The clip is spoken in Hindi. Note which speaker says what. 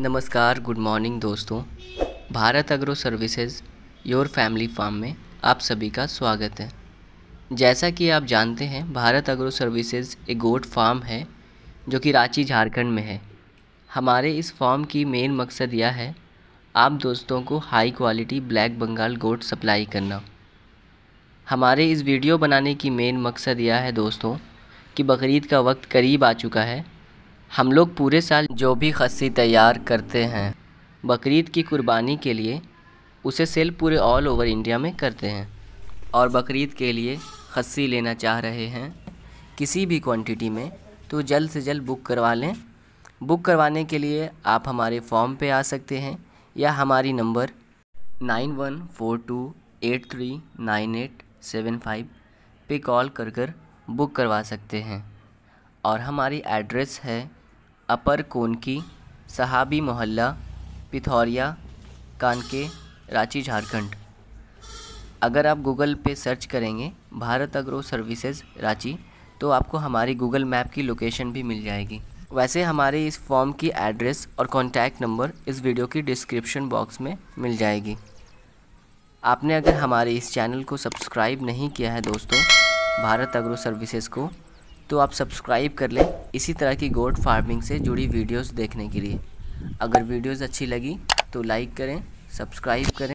Speaker 1: नमस्कार गुड मॉर्निंग दोस्तों Bharat agro services your family farm में आप सभी का स्वागत है जैसा कि आप जानते हैं भारत अग्रो सर्विसेज एक गोट फार्म है जो कि रांची झारखंड में है हमारे इस फार्म की मेन मकसद यह है आप दोस्तों को high quality black Bengal goat supply करना हमारे इस वीडियो बनाने की मेन मकसद यह है दोस्तों कि बकरीद का वक्त करीब आ चुका है हम लोग पूरे साल जो भी खस्सी तैयार करते हैं बकरीद की कुर्बानी के लिए उसे सेल पूरे ऑल ओवर इंडिया में करते हैं और बकरीद के लिए खस्सी लेना चाह रहे हैं किसी भी क्वांटिटी में तो जल्द से जल्द बुक करवा लें बुक करवाने के लिए आप हमारे फॉर्म पे आ सकते हैं या हमारी number nine one four two eight three nine eight seven five पे कॉल कर कर बुक करवा सकते हैं और हमारी एड्रेस है अपर कोनकी सहाबी मोहल्ला पिथौरिया कानके रांची झारखंड अगर आप गूगल पे सर्च करेंगे भारत अग्रो सर्विसेज रांची तो आपको हमारी गूगल मैप की लोकेशन भी मिल जाएगी वैसे हमारे इस फॉर्म की एड्रेस और कॉन्टैक्ट नंबर इस वीडियो की डिस्क्रिप्शन बॉक्स में मिल जाएगी आपने अगर हमारे इस चैनल को सब्सक्राइब नहीं किया है दोस्तों भारत अग्रो सर्विसेज को तो आप सब्सक्राइब कर लें इसी तरह की गोट फार्मिंग से जुड़ी वीडियोस देखने के लिए अगर वीडियोस अच्छी लगी तो लाइक करें सब्सक्राइब करें